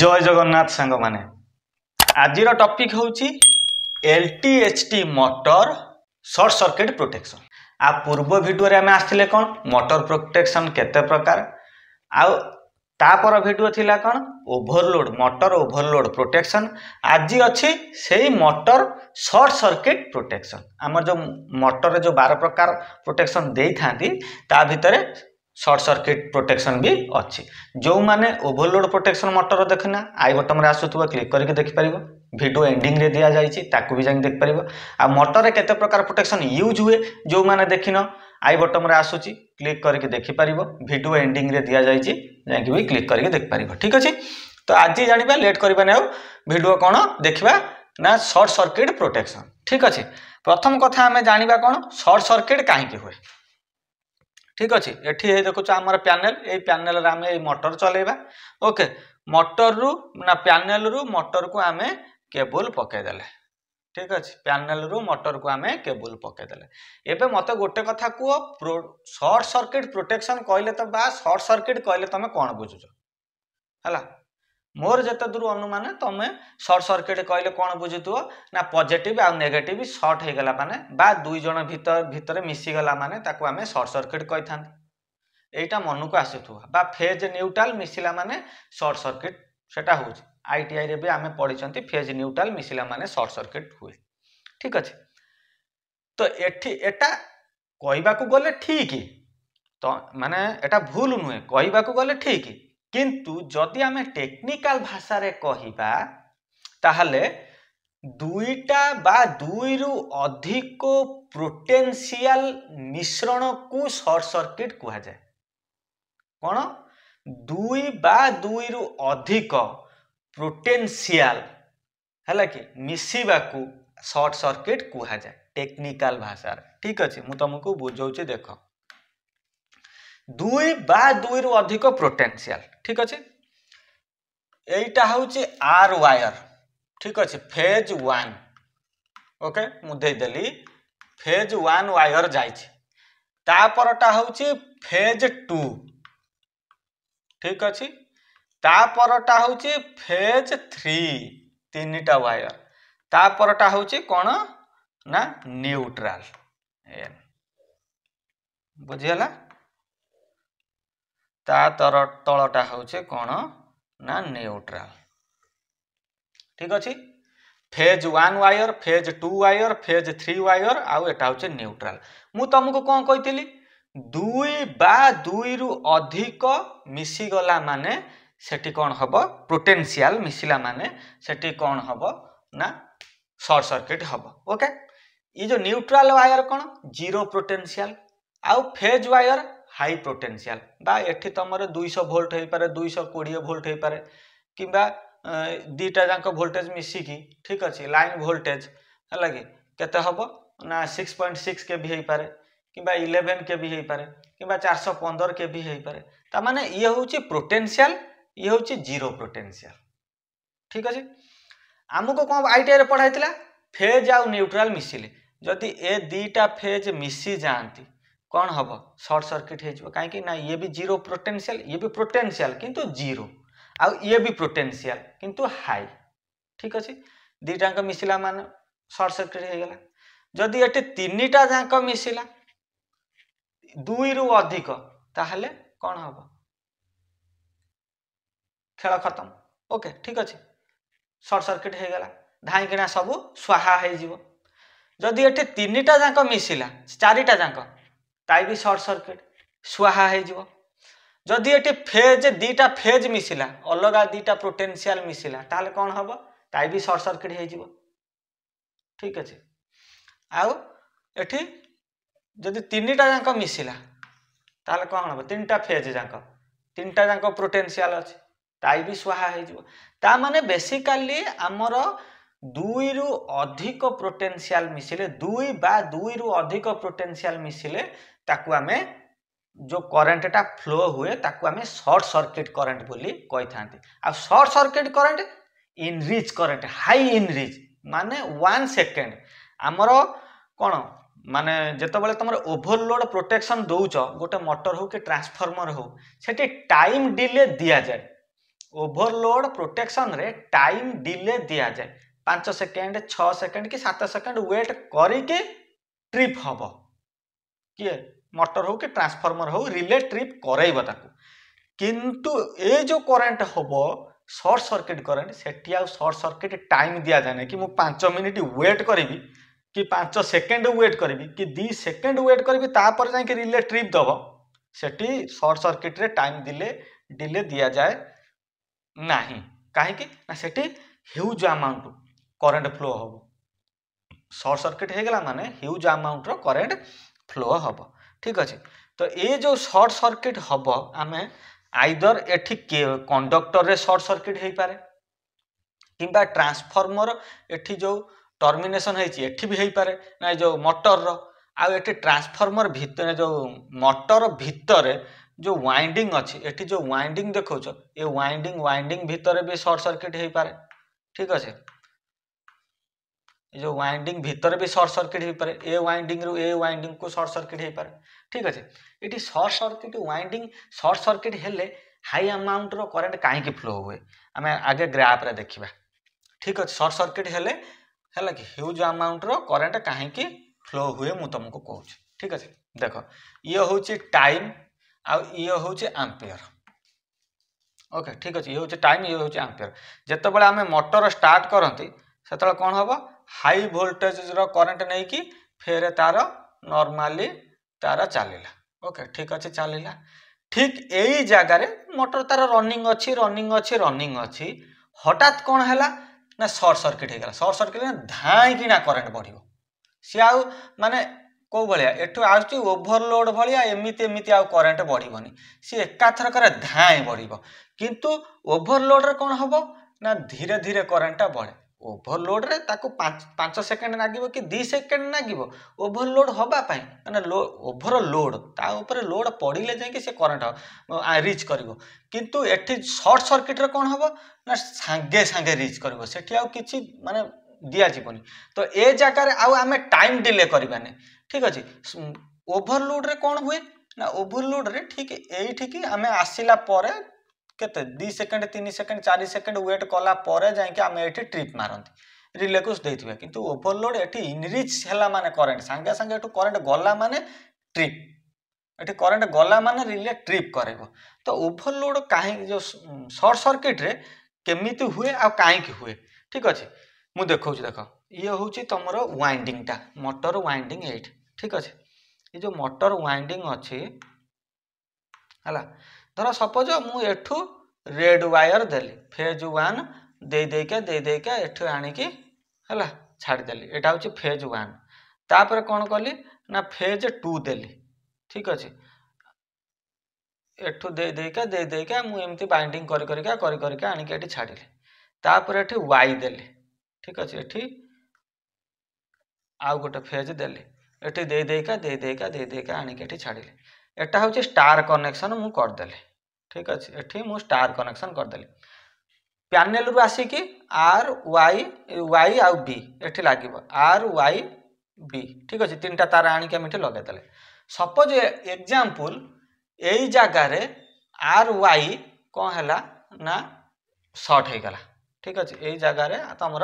জয় জগন্নাথ ସାଙ୍ଗମାନେ ଆଜିର ଟପିକ୍ ହେଉଛି L T H T motor short circuit protection ଆ ପୂର୍ବ ଭିଡ଼ିଓରେ ଆମେ ଆସିଥିଲେ କ'ଣ ମଟର ପ୍ରୋଟେକ୍ସନ୍ କେତେ ପ୍ରକାର ଆଉ ତାପର ଭିଡ଼ିଓ ଥିଲା କ'ଣ ଓଭରଲୋଡ଼ ମଟର ଓଭରଲୋଡ଼ ପ୍ରୋଟେକ୍ସନ୍ ଆଜି ଅଛି ସେଇ ମଟର ସର୍ଟ ସର୍କିଟ୍ ପ୍ରୋଟେକ୍ସନ୍ ଆମର ଯେଉଁ ମଟରରେ ଯେଉଁ ବାର ପ୍ରକାର ପ୍ରୋଟେକ୍ସନ୍ ଦେଇଥାନ୍ତି ତା ଭିତରେ सर्ट सर्किट प्रोटेक्शन भी अच्छी जो मैंने ओभरलोड प्रोटेक्शन मटर देखना आई बटम आसूब क्लिक करके देखिपर भिड एंडिंग दि दिया भी जाए देखिपर आ मटर केत प्रकार प्रोटेक्शन यूज हुए जो मैंने देखन आई बटम आसूँ क्लिक करके देखिपर भिड एंडिंग दि जाए जाकि भी क्लिक करके देखिपर ठीक अच्छे तो आज जाना लेट करवाने भिडियो कौन देखा ना सर्ट सर्किट प्रोटेक्शन ठीक अच्छे प्रथम कथा आम जाना कौन सर्ट सर्किट कहीं हुए ঠিক ଅଛି ଏଠି ଦେଖୁଛ ଆମର ପ୍ୟାନେଲ ଏଇ ପ୍ୟାନେଲରେ ଆମେ ଏଇ ମଟର ଚଲେଇବା ଓକେ ମଟରରୁ ନା ପ୍ୟାନେଲରୁ ମଟରକୁ ଆମେ କେବୁଲ ପକାଇଦେଲେ ଠିକ୍ ଅଛି ପ୍ୟାନେଲରୁ ମଟରକୁ ଆମେ କେବୁଲ ପକାଇଦେଲେ ଏବେ ମୋତେ ଗୋଟେ କଥା କୁହ ସର୍ଟ ସର୍କିଟ୍ ପ୍ରୋଟେକ୍ସନ୍ କହିଲେ ତ ବା ସର୍ଟ ସର୍କିଟ୍ କହିଲେ ତୁମେ କ'ଣ ବୁଝୁଛ ହେଲା ମୋର ଯେତେ ଦୂର ଅନୁମାନ ତମେ ସର୍ଟ ସର୍କିଟ୍ କହିଲେ କ'ଣ ବୁଝୁଥିବ ନା ପଜିଟିଭ୍ ଆଉ ନେଗେଟିଭ୍ ସର୍ଟ ହେଇଗଲା ମାନେ ବା ଦୁଇ ଜଣ ଭିତରେ ଭିତରେ ମିଶିଗଲା ମାନେ ତାକୁ ଆମେ ସର୍ଟ ସର୍କିଟ୍ କହିଥାନ୍ତେ ଏଇଟା ମନକୁ ଆସୁଥିବ ବା ଫେଜ୍ ନ୍ୟୁଟ୍ରାଲ୍ ମିଶିଲା ମାନେ ସର୍ଟ ସର୍କିଟ୍ ସେଟା ହେଉଛି ଆଇଟିଆଇରେ ବି ଆମେ ପଢ଼ିଛନ୍ତି ଫେଜ୍ ନ୍ୟୁଟ୍ରାଲ୍ ମିଶିଲା ମାନେ ସର୍ଟ ସର୍କିଟ୍ ହୁଏ ଠିକ୍ ଅଛି ତ ଏଠି ଏଟା କହିବାକୁ ଗଲେ ଠିକ୍ ତ ମାନେ ଏଟା ଭୁଲ ନୁହେଁ କହିବାକୁ ଗଲେ ଠିକ୍ কিন্তু ଯଦି ଆମେ ଟେକ୍ନିକାଲ ଭାଷାରେ କହିବା ତାହେଲେ ଦୁଇଟା ବା ଦୁଇରୁ ଅଧିକ ପୋଟେନ୍ସିଆଲ ମିଶ୍ରଣକୁ ସର୍ଟ ସର୍କିଟ୍ କୁହାଯାଏ କ'ଣ ଦୁଇ ବା ଦୁଇରୁ ଅଧିକ ପୋଟେନ୍ସିଆଲ ହେଲା କି ମିଶିବାକୁ ସର୍ଟ ସର୍କିଟ୍ କୁହାଯାଏ ଟେକ୍ନିକାଲ ଭାଷାରେ ଠିକ୍ ଅଛି ମୁଁ ତୁମକୁ ବୁଝାଉଛି ଦେଖ দুই বা দুইরু অধিক পোটেনসিয়াল ঠিক আছে এইটা হচ্ছে আর ওয়ার ঠিক আছে ফেজ ওয়ান ওকে মু দেইদেলি ফেজ ওয়ান ওয়ার যাইছে তাপরটা হচ্ছে ফেজ টু ঠিক আছে তাপরটা হচ্ছে ফেজ থ্রি তিনটা ওয়ার তাপরটা হচ্ছে কোণ না নিউট্রাল বুঝিগলা ତା ତର ତଳଟା ହେଉଛି କ'ଣ ନା ନ୍ୟୁଟ୍ରାଲ୍ ଠିକ୍ ଅଛି phase one wire phase two wire phase three wire ଆଉ ଏଟା ହେଉଛି ନ୍ୟୁଟ୍ରାଲ୍ ମୁଁ ତୁମକୁ କ'ଣ କହିଥିଲି ଦୁଇ ବା ଦୁଇରୁ ଅଧିକ ମିଶିଗଲା ମାନେ ସେଠି କ'ଣ ହେବ ପୋଟେନ୍ସିଆଲ୍ ମିଶିଲା ମାନେ ସେଠି କ'ଣ ହେବ ନା ସର୍ଟ ସର୍କିଟ୍ ହେବ ଓକେ ଏ ଯେଉଁ ନ୍ୟୁଟ୍ରାଲ୍ ୱାୟର୍ କ'ଣ ଜିରୋ ପୋଟେନ୍ସିଆଲ୍ ଆଉ ଫେଜ୍ ୱାୟର୍ হাই পোটেনশিয়াল বা এটি তোমার দুইশো ভোল্ট হইপারে দুইশো কোড়িয়ে ভোল্ট হইপারে কিংবা দুইটা যাক ভোল্টেজ মিশিকি ঠিক আছে লাইন ভোল্টেজ হল কি কেতে হব না সিক্স পয়েন্ট সিক্স কেভি হইপারে কিংবা ইলেভেন কেভি হইপারে কিংবা চারশো পনেরো কেভি হইপারে তার মানে ইয়ে হচ্ছে পোটেনশিয়াল ইয়ে হচ্ছে জিরো পোটেনশিয়াল ঠিক আছে আমি কম আইটিআই পড়াই ফেজ আউ নিউট্রাল মিশিলে যদি এ দুইটা ফেজ মিশি যাতে କ'ଣ ହେବ ସର୍ଟ ସର୍କିଟ୍ ହେଇଯିବ କାହିଁକି ନା ଇଏ ବି ଜିରୋ ପୋଟେନ୍ସିଆଲ୍ ଇଏ ବି ପୋଟେନ୍ସିଆଲ୍ କିନ୍ତୁ ଜିରୋ ଆଉ ଇଏ ବି ପୋଟେନ୍ସିଆଲ୍ କିନ୍ତୁ ହାଇ ଠିକ୍ ଅଛି ଦୁଇଟାଙ୍କ ମିଶିଲା ମାନେ ସର୍ଟ ସର୍କିଟ୍ ହେଇଗଲା ଯଦି ଏଠି ତିନିଟା ଯାକ ମିଶିଲା ଦୁଇରୁ ଅଧିକ ତାହେଲେ କ'ଣ ହେବ ଖେଳ ଖତମ ଓକେ ଠିକ୍ ଅଛି ସର୍ଟ ସର୍କିଟ୍ ହେଇଗଲା ଧାଇଁକିନା ସବୁ ସ୍ୱାହା ହେଇଯିବ ଯଦି ଏଠି ତିନିଟା ଯାକ ମିଶିଲା ଚାରିଟା ଯାକ তাই বি সর্ট সর্কিট ସୁହା ହେଇଯିବ ଯଦି ଏଠି ଫେଜ୍ ଦୁଇଟା ଫେଜ୍ ମିଶିଲା ଅଲଗା ଦୁଇଟା ପୋଟେନ୍ସିଆଲ୍ ମିଶିଲା ତାହେଲେ କ'ଣ ହେବ ତାଇ ବି ସର୍ଟ ସର୍କିଟ୍ ହେଇଯିବ ଠିକ୍ ଅଛି ଆଉ ଏଠି ଯଦି ତିନିଟା ଯାକ ମିଶିଲା ତାହେଲେ କ'ଣ ହେବ ତିନିଟା ଫେଜ୍ ଯାକ ତିନିଟା ଯାକ ପୋଟେନ୍ସିଆଲ୍ ଅଛି ତାଇ ବି ସୁହା ହେଇଯିବ ତା ମାନେ ବେସିକାଲି ଆମର দুইরু অধিক পোটেনসিয়াল মিশিলে দুই বা দুইরু অধিক পোটেনসিয়াল মিশিলে তাকে আমি যে করেন্টটা ফ্লো হুয়ে তাকে আমি সর্ট সর্কিট করেন্ট বলে কই থাকে আর short circuit current inrush current high inrush মানে ওয়ান সেকেন্ড আমার কোণ মানে যেতবে তোমার ওভরলোড প্রোটেকশন দৌছ গোটে মটর হোক কি ট্রান্সফর্মর হোক সেটি টাইম ডিলে দিয়া যায় ওভরলোড প্রোটেকশন রে টাইম ডিলে দিয়া যায় ପାଞ୍ଚ ସେକେଣ୍ଡ ଛଅ ସେକେଣ୍ଡ କି ସାତ ସେକେଣ୍ଡ ୱେଟ୍ କରିକି ଟ୍ରିପ୍ ହେବ କିଏ ମଟର ହେଉ କି ଟ୍ରାନ୍ସଫର୍ମର ହେଉ ରିଲେ ଟ୍ରିପ୍ କରାଇବ ତାକୁ କିନ୍ତୁ ଏ ଯେଉଁ କରେଣ୍ଟ ହେବ ସର୍ଟ ସର୍କିଟ୍ କରେଣ୍ଟ ସେଠି ଆଉ ସର୍ଟ ସର୍କିଟ୍ ଟାଇମ୍ ଦିଆଯାଏନି କି ମୁଁ ପାଞ୍ଚ ମିନିଟ୍ ୱେଟ୍ କରିବି କି ପାଞ୍ଚ ସେକେଣ୍ଡ ୱେଟ୍ କରିବି କି ଦୁଇ ସେକେଣ୍ଡ ୱେଟ୍ କରିବି ତାପରେ ଯାଇକି ରିଲେ ଟ୍ରିପ୍ ଦେବ ସେଠି ସର୍ଟ ସର୍କିଟ୍ରେ ଟାଇମ୍ ଦେଲେ ଡିଲେ ଦିଆଯାଏ ନାହିଁ କାହିଁକି ନା ସେଠି ହ୍ୟୁଜ୍ ଆମାଉଣ୍ଟ କରେଣ୍ଟ ଫ୍ଲୋ ହେବ ସର୍ଟ ସର୍କିଟ୍ ହେଇଗଲା ମାନେ ହ୍ୟୁଜ୍ ଆମାଉଣ୍ଟର କରେଣ୍ଟ ଫ୍ଲୋ ହେବ ଠିକ୍ ଅଛି ତ ଏ ଯେଉଁ ସର୍ଟ ସର୍କିଟ୍ ହେବ ଆମେ ଆଇଦର ଏଠି କଣ୍ଡକ୍ଟରରେ ସର୍ଟ ସର୍କିଟ୍ ହେଇପାରେ କିମ୍ବା ଟ୍ରାନ୍ସଫର୍ମର ଏଠି ଯେଉଁ ଟର୍ମିନେସନ୍ ହେଇଛି ଏଠି ବି ହେଇପାରେ ନା ଯେଉଁ ମଟରର ଆଉ ଏଠି ଟ୍ରାନ୍ସଫର୍ମର ଭିତରେ ଯେଉଁ ମଟର ଭିତରେ ଯେଉଁ ୱାଇଣ୍ଡିଂ ଅଛି ଏଠି ଯେଉଁ ୱାଇଣ୍ଡିଂ ଦେଖାଉଛ ଏ ୱାଇଣ୍ଡିଂ ୱାଇଣ୍ଡିଂ ଭିତରେ ବି ସର୍ଟ ସର୍କିଟ୍ ହେଇପାରେ ଠିକ୍ ଅଛି जो वाइंडिंग भितर भी सर्ट सर्किट हो पाए ए वाइंडिंग रु ए वाइंडिंग को सर्ट सर्किट हो पाए ठीक अच्छे ये short circuit winding short circuit हेले हाई अमाउंट रो करंट कहीं फ्लो हुए आम आगे ग्राफ रे देखा ठीक अच्छे सर्ट सर्किट हेले है कि ह्यूज अमाउंट रो करंट कहीं फ्लो हुए मु तुमको कह ठीक अच्छे देख ये हूँ टाइम आए हूँ आम्पियर ओके ठीक अच्छे ये हूँ टाइम ये हूँ आम्पियर जिते बड़े आम मोटर स्टार्ट करती से कौन हम ହାଇ ଭୋଲ୍ଟେଜର କରେଣ୍ଟ ନେଇକି ଫେରେ ତାର ନର୍ମାଲି ତାର ଚାଲିଲା ଓକେ ଠିକ୍ ଅଛି ଚାଲିଲା ଠିକ୍ ଏଇ ଜାଗାରେ ମଟର ତାର ରନିଂ ଅଛି ରନିଂ ଅଛି ରନିଂ ଅଛି ହଠାତ୍ କ'ଣ ହେଲା ନା ସର୍ଟ ସର୍କିଟ୍ ହେଇଗଲା ସର୍ଟ ସର୍କିଟ୍ ଧାଇଁକିନା କରେଣ୍ଟ ବଢ଼ିବ ସିଏ ଆଉ ମାନେ କେଉଁ ଭଳିଆ ଏଠୁ ଆସୁଛି ଓଭରଲୋଡ଼ ଭଳିଆ ଏମିତି ଏମିତି ଆଉ କରେଣ୍ଟ ବଢ଼ିବନି ସିଏ ଏକାଥରକରେ ଧାଏଁ ବଢ଼ିବ କିନ୍ତୁ ଓଭରଲୋଡ଼ରେ କ'ଣ ହେବ ନା ଧୀରେ ଧୀରେ କରେଣ୍ଟଟା ବଢ଼େ ଓଭରଲୋଡ଼ରେ ତାକୁ ପାଞ୍ଚ ସେକେଣ୍ଡ ଲାଗିବ କି ଦୁଇ ସେକେଣ୍ଡ ଲାଗିବ ଓଭରଲୋଡ଼ ହେବା ପାଇଁ ମାନେ ଓଭର ଲୋଡ଼ ତା ଉପରେ ଲୋଡ଼ ପଡ଼ିଲେ ଯାଇକି ସେ କରେଣ୍ଟ ରିଚ୍ କରିବ କିନ୍ତୁ ଏଠି ସର୍ଟ ସର୍କିଟ୍ରେ କ'ଣ ହେବ ନା ସାଙ୍ଗେ ସାଙ୍ଗେ ରିଚ୍ କରିବ ସେଠି ଆଉ କିଛି ମାନେ ଦିଆଯିବନି ତ ଏ ଜାଗାରେ ଆଉ ଆମେ ଟାଇମ୍ ଡିଲେ କରିବାନି ଠିକ୍ ଅଛି ଓଭରଲୋଡ଼ରେ କ'ଣ ହୁଏ ନା ଓଭରଲୋଡ଼ରେ ଠିକ୍ ଏଇଠିକି ଆମେ ଆସିଲା ପରେ কেতে দুই সেকেন্ড তিন সেকেন্ড চারি সেকেন্ড ওয়েট কলা পরে যাইকি আমি এটি ট্রিপ মারতে রিলেকু দিয়ে কিন্তু ওভরলোড এটি ইনরিচ হল মানে করেন্ট সাংে সাংে এটু করেন্ট গলা মানে ট্রিপ এটি করেন্ট গলা মানে রিলে ট্রিপ করাইব তো ওভরলোড কাহি সর্ট সর্কিট্রে কেমিতি হুয়ে আইকি হুয়ে ঠিক আছে মু দেখাউছি দেখ ইয়ে হচ্ছে তোমার ওয়াইন্ডিংটা মটর ওয়াইন্ডিং এইট ঠিক আছে এই যে মটর ওয়াইন্ডিং অছে ହେଲା ଧର ସପୋଜ ମୁଁ ଏଠୁ ରେଡ୍ ୱାୟର୍ ଦେଲି ଫେଜ୍ ୱାନ୍ ଦେଇ ଦେଇକା ଦେଇ ଦେଇକା ଏଠୁ ଆଣିକି ହେଲା ଛାଡ଼ିଦେଲି ଏଇଟା ହେଉଛି ଫେଜ୍ ୱାନ୍ ତାପରେ କ'ଣ କଲି ନା ଫେଜ୍ ଟୁ ଦେଲି ଠିକ୍ ଅଛି ଏଠୁ ଦେଇ ଦେଇକା ଦେଇ ଦେଇକା ମୁଁ ଏମିତି ବାଇଣ୍ଡିଂ କରି କରିକା କରି କରିକା ଆଣିକି ଏଠି ଛାଡ଼ିଲି ତାପରେ ଏଠି ୱାଇ ଦେଲି ଠିକ୍ ଅଛି ଏଠି ଆଉ ଗୋଟେ ଫେଜ୍ ଦେଲି ଏଠି ଦେଇ ଦେଇକା ଦେଇ ଦେଇକା ଦେଇ ଦେଇକା ଆଣିକି ଏଠି ଛାଡ଼ିଲି এটা হচ্ছে স্টার কনেকশন মু করদেলি ঠিক আছে এটি মু স্টার কনেকশন করদেলি প্যানেল রু আসিকি আর ওয়াই ওয়াই আউ বি এটি লাগবে আর ওয়াই বি ঠিক আছে তিনটা তার আনিকি আমি এটি লগাইদেলে সপোজ এক্সাম্পল এই জায়গার আর ওয়াই কম হল না সর্ট হয়ে গেল ঠিক আছে এই জায়গার তোমার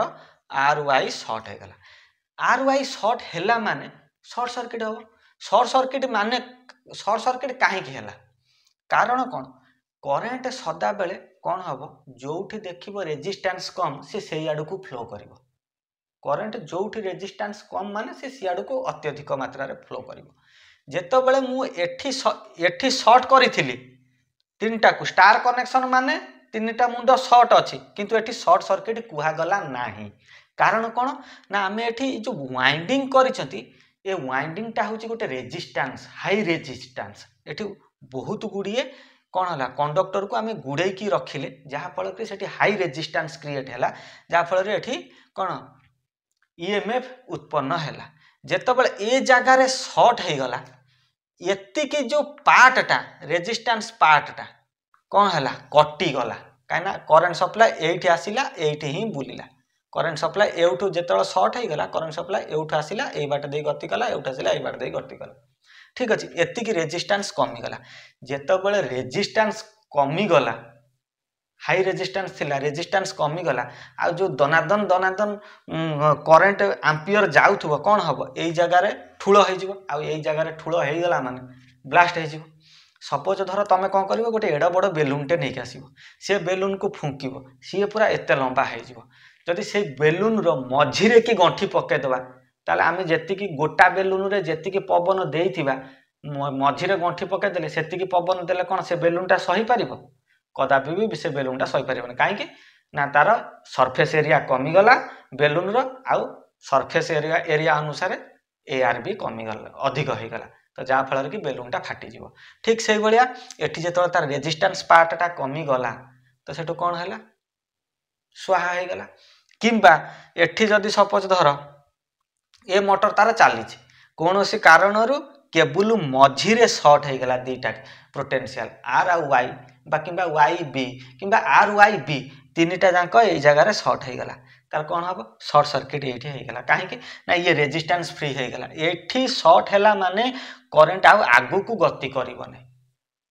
আর ওয়াই সর্ট হয়ে গেল আর ওয়াই সর্ট হল মানে সর্ট সর্কিট হব ସର୍ଟ ସର୍କିଟ୍ ମାନେ ସର୍ଟ ସର୍କିଟ୍ କାହିଁକି ହେଲା କାରଣ କ'ଣ କରେଣ୍ଟ ସଦାବେଳେ କ'ଣ ହେବ ଯେଉଁଠି ଦେଖିବ ରେଜିଷ୍ଟାନ୍ସ କମ୍ ସେ ସେଇ ଆଡ଼କୁ ଫ୍ଲୋ କରିବ କରେଣ୍ଟ ଯେଉଁଠି ରେଜିଷ୍ଟାନ୍ସ କମ୍ ମାନେ ସେ ସିଆଡ଼କୁ ଅତ୍ୟଧିକ ମାତ୍ରାରେ ଫ୍ଲୋ କରିବ ଯେତେବେଳେ ମୁଁ ଏଠି ଏଠି ସର୍ଟ କରିଥିଲି ତିନିଟାକୁ ଷ୍ଟାର୍ କନେକ୍ସନ୍ ମାନେ ତିନିଟା ମୁଣ୍ଡ ସର୍ଟ ଅଛି କିନ୍ତୁ ଏଠି ସର୍ଟ ସର୍କିଟ୍ କୁହାଗଲା ନାହିଁ କାରଣ କ'ଣ ନା ଆମେ ଏଠି ଯେଉଁ ୱାଇଣ୍ଡିଂ କରିଛନ୍ତି ଏ ୱାଇଣ୍ଡିଂଟା ହେଉଛି ଗୋଟେ ରେଜିଷ୍ଟାନ୍ସ ହାଇ ରେଜିଷ୍ଟାନ୍ସ ଏଠି ବହୁତ ଗୁଡ଼ିଏ କ'ଣ ହେଲା କଣ୍ଡକ୍ଟରକୁ ଆମେ ଗୁଡ଼େଇକି ରଖିଲେ ଯାହାଫଳରେ ସେଠି ହାଇ ରେଜିଷ୍ଟାନ୍ସ କ୍ରିଏଟ୍ ହେଲା ଯାହାଫଳରେ ଏଠି କ'ଣ ଇଏମ୍ଏଫ୍ ଉତ୍ପନ୍ନ ହେଲା ଯେତେବେଳେ ଏ ଜାଗାରେ ସର୍ଟ ହେଇଗଲା ଏତିକି ଯେଉଁ ପାର୍ଟଟା ରେଜିଷ୍ଟାନ୍ସ ପାର୍ଟଟା କ'ଣ ହେଲା କଟିଗଲା କାହିଁକିନା କରେଣ୍ଟ ସପ୍ଲାଏ ଏଇଠି ଆସିଲା ଏଇଠି ହିଁ ବୁଲିଲା କରେଣ୍ଟ ସପ୍ଲାଏ ଏଉଠୁ ଯେତେବେଳେ ସର୍ଟ ହେଇଗଲା କରେଣ୍ଟ ସପ୍ଲାଏ ଏଉଠୁ ଆସିଲା ଏଇ ବାଟ ଦେଇ ଗତି କଲା ଏଉଠୁ ଆସିଲା ଏଇ ବାଟ ଦେଇ ଗତି କଲା ଠିକ୍ ଅଛି ଏତିକି ରେଜିଷ୍ଟାନ୍ସ କମିଗଲା ଯେତେବେଳେ ରେଜିଷ୍ଟାନ୍ସ କମିଗଲା ହାଇ ରେଜିଷ୍ଟାନ୍ସ ଥିଲା ରେଜିଷ୍ଟାନ୍ସ କମିଗଲା ଆଉ ଯେଉଁ ଦନାଦନ ଦନାଦନ କରେଣ୍ଟ ଆମ୍ପିୟର ଯାଉଥିବ କ'ଣ ହେବ ଏଇ ଜାଗାରେ ଠୁଳ ହେଇଯିବ ଆଉ ଏଇ ଜାଗାରେ ଠୁଳ ହେଇଗଲା ମାନେ ବ୍ଲାଷ୍ଟ ହେଇଯିବ ସପୋଜ ଧର ତୁମେ କ'ଣ କରିବ ଗୋଟେ ଏଡ଼ ବଡ଼ ବେଲୁନ୍ଟେ ନେଇକି ଆସିବ ସେ ବେଲୁନ୍କୁ ଫୁଙ୍କିବ ସିଏ ପୁରା ଏତେ ଲମ୍ବା ହେଇଯିବ ଯଦି ସେଇ ବେଲୁନ୍ର ମଝିରେ କି ଗଣ୍ଠି ପକାଇଦେବା ତାହେଲେ ଆମେ ଯେତିକି ଗୋଟା ବେଲୁନ୍ରେ ଯେତିକି ପବନ ଦେଇଥିବା ମଝିରେ ଗଣ୍ଠି ପକାଇଦେଲେ ସେତିକି ପବନ ଦେଲେ କ'ଣ ସେ ବେଲୁନ୍ଟା ସହିପାରିବ କଦାପି ବି ସେ ବେଲୁନ୍ଟା ସହିପାରିବନି କାହିଁକି ନା ତାର ସର୍ଫେସ୍ ଏରିଆ କମିଗଲା ବେଲୁନ୍ର ଆଉ ସର୍ଫେସ୍ ଏରିଆ ଏରିଆ ଅନୁସାରେ ଏଆର୍ ବି କମିଗଲା ଅଧିକ ହୋଇଗଲା ତ ଯାହାଫଳରେ କି ବେଲୁନ୍ଟା ଫାଟିଯିବ ଠିକ୍ ସେଇଭଳିଆ ଏଠି ଯେତେବେଳେ ତାର ରେଜିଷ୍ଟାନ୍ସ ପାର୍ଟଟା କମିଗଲା ତ ସେଠୁ କ'ଣ ହେଲା ସୁହା ହୋଇଗଲା কিংবা এটি যদি সপোজ ধর এ মটর তার চালিছে কোণী কারণর কেবল মঝিরে সর্ট হয়ে গেল দুইটাকে পোটেনসিয়াল আর আউ ওয়াই বা কিংবা ওয়াই বি কিংবা আর ওয়াই বি তিনটা যাক এই জায়গায় সর্ট হয়ে গেল তার কোণ হব সর্ট সর্কিট এইটি হয়ে গেল কাহি না ইয়ে রেজিষ্টান্স ফ্রি হয়ে গেল এটি সর্ট হেলা মানে করেন্ট আউ আগুক গতি করবনি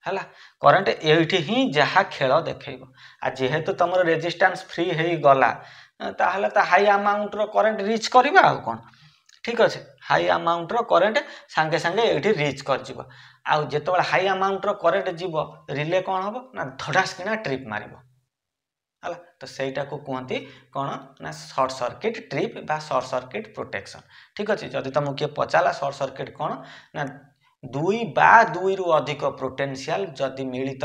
ହେଲା କରେଣ୍ଟ ଏଇଠି ହିଁ ଯାହା ଖେଳ ଦେଖେଇବ ଆଉ ଯେହେତୁ ତୁମର ରେଜିଷ୍ଟାନ୍ସ ଫ୍ରି ହେଇଗଲା ତାହେଲେ ତା ହାଇ ଆମାଉଣ୍ଟର କରେଣ୍ଟ ରିଚ୍ କରିବା ଆଉ କ'ଣ ଠିକ୍ ଅଛି ହାଇ ଆମାଉଣ୍ଟର କରେଣ୍ଟ ସାଙ୍ଗେ ସାଙ୍ଗେ ଏଇଠି ରିଚ୍ କରିଯିବ ଆଉ ଯେତେବେଳେ ହାଇ ଆମାଉଣ୍ଟର କରେଣ୍ଟ ଯିବ ରିଲେ କ'ଣ ହେବ ନା ଧଡ଼ାସ୍ କିନା ଟ୍ରିପ୍ ମାରିବ ହେଲା ତ ସେଇଟାକୁ କୁହନ୍ତି କ'ଣ ନା ସର୍ଟ ସର୍କିଟ୍ ଟ୍ରିପ୍ ବା ସର୍ଟ ସର୍କିଟ୍ ପ୍ରୋଟେକ୍ସନ୍ ଠିକ୍ ଅଛି ଯଦି ତୁମକୁ କିଏ ପଚାରିଲା ସର୍ଟ ସର୍କିଟ୍ କ'ଣ ନା ଦୁଇ ବା ଦୁଇରୁ ଅଧିକ ପୋଟେନ୍ସିଆଲ୍ ଯଦି ମିଳିତ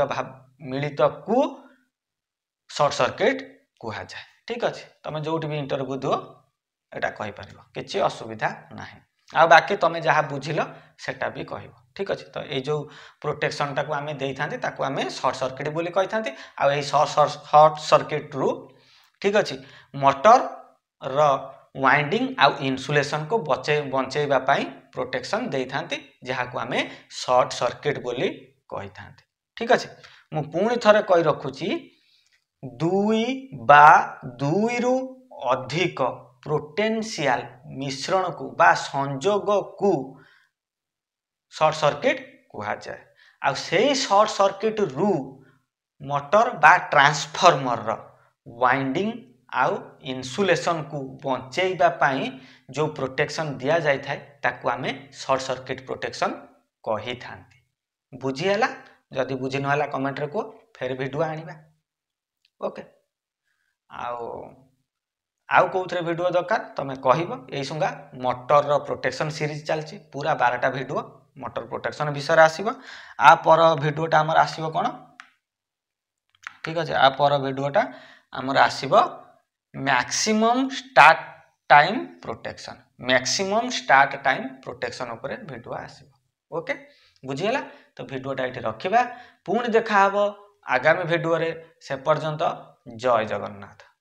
ମିଳିତକୁ ସର୍ଟ ସର୍କିଟ୍ କୁହାଯାଏ ঠিক ଅଛି ତୁମେ ଯେଉଁଠି ବି ଇଣ୍ଟରଭ୍ୟୁ ଦିଅ ଏଇଟା କହିପାରିବ କିଛି ଅସୁବିଧା ନାହିଁ ଆଉ ବାକି ତୁମେ ଯାହା ବୁଝିଲ ସେଟା ବି କହିବ ଠିକ୍ ଅଛି ତ ଏଇ ଯେଉଁ ପ୍ରୋଟେକ୍ସନ୍ଟାକୁ ଆମେ ଦେଇଥାନ୍ତି ତାକୁ ଆମେ ସର୍ଟ ସର୍କିଟ୍ ବୋଲି କହିଥାନ୍ତି ଆଉ ଏଇ ସର୍ଟ ସର୍କିଟ୍ରୁ ଠିକ୍ ଅଛି ମଟରର ୱାଇଣ୍ଡିଂ ଆଉ ଇନ୍ସୁଲେସନ୍କୁ ବଚେଇ ବଞ୍ଚେଇବା ପାଇଁ ପ୍ରୋଟେକ୍ସନ୍ ଦେଇଥାନ୍ତି ଯାହାକୁ ଆମେ ସର୍ଟ ସର୍କିଟ୍ ବୋଲି କହିଥାନ୍ତି ଠିକ୍ ଅଛି ମୁଁ ପୁଣି ଥରେ କହି ରଖୁଛି दुई बा दुई रु अधिक प्रोटेनसीआल मिश्रण को बा संजोग को सर्ट सर्किट कहुए आई सर्ट सर्किट रु मोटर बा ट्रांसफर्मर वाइंडिंग आउ इन्सुलेसन को बचेवाई जो प्रोटेक्शन दि जाए ताकू आम सर्ट सर्किट प्रोटेक्शन कही था बुझीगला जदि बुझी नाला कमेंट रे को फेर भिड आ ଓକେ ଆଉ ଆଉ କେଉଁଥିରେ ଭିଡ଼ିଓ ଦରକାର ତୁମେ କହିବ ଏଇ ସୁଙ୍ଗା ମଟରର ପ୍ରୋଟେକ୍ସନ୍ ସିରିଜ୍ ଚାଲିଛି ପୁରା ବାରଟା ଭିଡ଼ିଓ ମଟର ପ୍ରୋଟେକ୍ସନ୍ ବିଷୟରେ ଆସିବ ଆ ପର ଭିଡ଼ିଓଟା ଆମର ଆସିବ କ'ଣ ଠିକ୍ ଅଛି ଆ ପର ଭିଡ଼ିଓଟା ଆମର ଆସିବ maximum start time protection maximum start time protection ଉପରେ ଭିଡ଼ିଓ ଆସିବ ଓକେ ବୁଝିଗଲା ତ ଭିଡ଼ିଓଟା ଏଠି ରଖିବା ପୁଣି ଦେଖାହେବ ଆଗାମୀ ଭିଡ଼ିଓରେ ସେ ପର୍ଯ୍ୟନ୍ତ ଜୟ ଜଗନ୍ନାଥ